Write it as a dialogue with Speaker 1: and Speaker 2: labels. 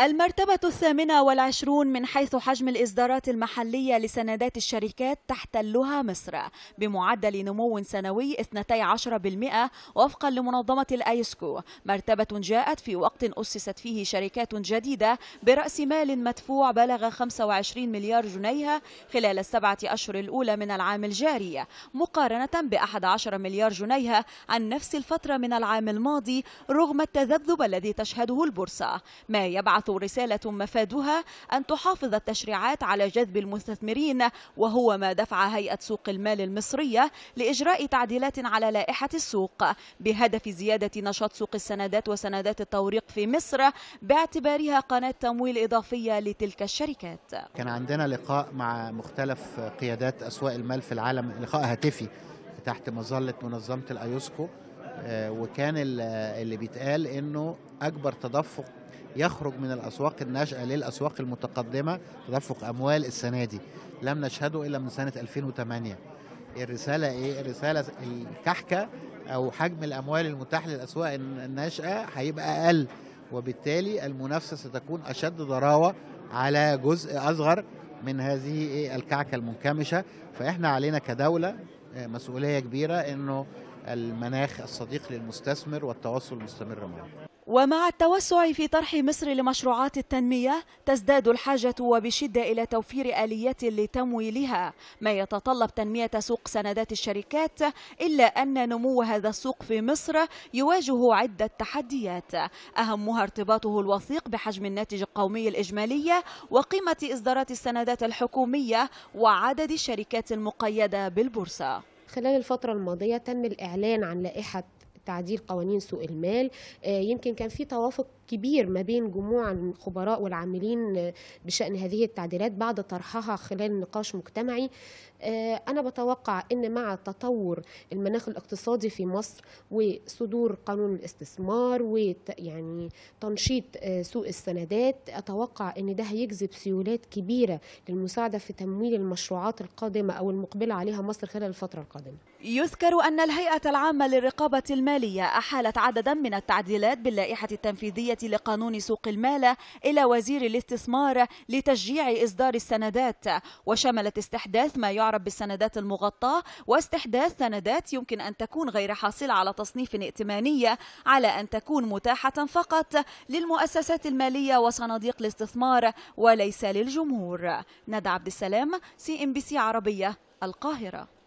Speaker 1: المرتبة الثامنة والعشرون من حيث حجم الإصدارات المحلية لسندات الشركات تحتلها مصر بمعدل نمو سنوي 12% وفقا لمنظمة الأيسكو مرتبة جاءت في وقت أسست فيه شركات جديدة برأس مال مدفوع بلغ 25 مليار جنيه خلال السبعة أشهر الأولى من العام الجاري مقارنة ب 11 مليار جنيه عن نفس الفترة من العام الماضي رغم التذبذب الذي تشهده البورصة ما يبعث تبعث رسالة مفادها أن تحافظ التشريعات على جذب المستثمرين وهو ما دفع هيئة سوق المال المصرية لإجراء تعديلات على لائحة السوق بهدف زيادة نشاط سوق السندات وسندات التوريق في مصر باعتبارها قناة تمويل إضافية لتلك الشركات
Speaker 2: كان عندنا لقاء مع مختلف قيادات أسواق المال في العالم لقاء هاتفي تحت مظلة منظمة الأيوسكو آه، وكان اللي بيتقال انه اكبر تدفق يخرج من الأسواق الناشئة للأسواق المتقدمة تدفق أموال السنة دي لم نشهده إلا من سنة 2008 الرسالة إيه؟ الرسالة الكحكة أو حجم الأموال المتاح للأسواق الناشئة هيبقى أقل وبالتالي المنافسة ستكون أشد ضراوة على جزء أصغر من هذه إيه؟ الكعكة المنكمشة فإحنا علينا كدولة آه، مسؤولية كبيرة إنه المناخ الصديق للمستثمر والتواصل المستمر معه
Speaker 1: ومع التوسع في طرح مصر لمشروعات التنمية تزداد الحاجة وبشدة إلى توفير آليات لتمويلها ما يتطلب تنمية سوق سندات الشركات إلا أن نمو هذا السوق في مصر يواجه عدة تحديات أهمها ارتباطه الوثيق بحجم الناتج القومي الإجمالي وقيمة إصدارات السندات الحكومية
Speaker 3: وعدد الشركات المقيدة بالبورصة خلال الفترة الماضية تم الإعلان عن لائحة تعديل قوانين سوق المال آه، يمكن كان في توافق كبير ما بين جموع الخبراء والعاملين بشأن هذه التعديلات بعد طرحها خلال نقاش مجتمعي آه، أنا بتوقع أن مع تطور المناخ الاقتصادي في مصر وصدور قانون الاستثمار ويعني تنشيط آه، سوق السندات أتوقع أن ده هيجذب سيولات كبيرة للمساعدة في تمويل المشروعات القادمة أو المقبلة عليها مصر خلال الفترة القادمة
Speaker 1: يذكر أن الهيئة العامة للرقابة المالية أحالت عددا من التعديلات باللائحة التنفيذية لقانون سوق المال إلى وزير الاستثمار لتشجيع إصدار السندات وشملت استحداث ما يعرف بالسندات المغطاة واستحداث سندات يمكن أن تكون غير حاصلة على تصنيف ائتماني على أن تكون متاحة فقط للمؤسسات المالية وصناديق الاستثمار وليس للجمهور ندى عبد السلام سي ام بي سي عربية القاهرة